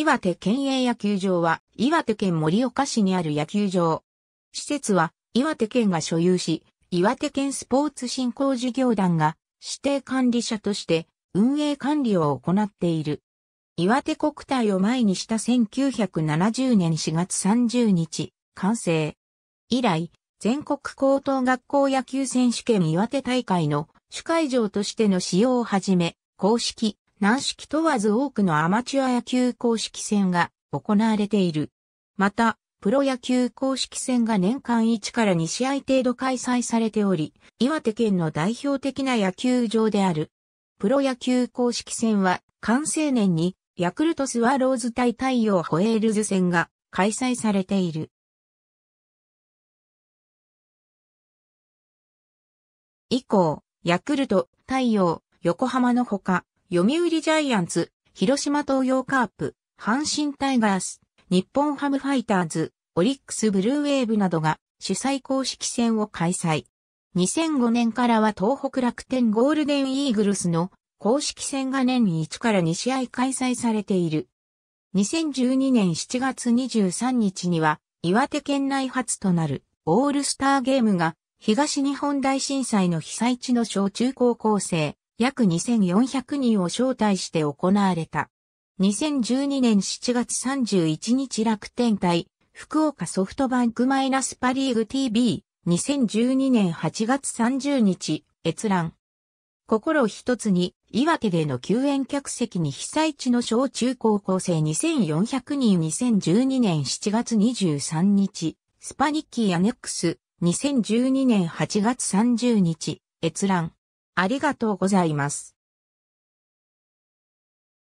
岩手県営野球場は、岩手県盛岡市にある野球場。施設は、岩手県が所有し、岩手県スポーツ振興事業団が指定管理者として運営管理を行っている。岩手国体を前にした1970年4月30日、完成。以来、全国高等学校野球選手権岩手大会の主会場としての使用をはじめ、公式、軟式問わず多くのアマチュア野球公式戦が行われている。また、プロ野球公式戦が年間1から2試合程度開催されており、岩手県の代表的な野球場である。プロ野球公式戦は、完成年に、ヤクルトスワローズ対太陽ホエールズ戦が開催されている。以降、ヤクルト、太陽、横浜のほか、読売ジャイアンツ、広島東洋カープ、阪神タイガース、日本ハムファイターズ、オリックスブルーウェーブなどが主催公式戦を開催。2005年からは東北楽天ゴールデンイーグルスの公式戦が年に1から2試合開催されている。2012年7月23日には岩手県内初となるオールスターゲームが東日本大震災の被災地の小中高校生約2400人を招待して行われた。2012年7月31日楽天対福岡ソフトバンクマイナスパリーグ TV 2012年8月30日閲覧。心一つに岩手での救援客席に被災地の小中高校生2400人2012年7月23日スパニッキーアネックス2012年8月30日閲覧。ありがとうございます。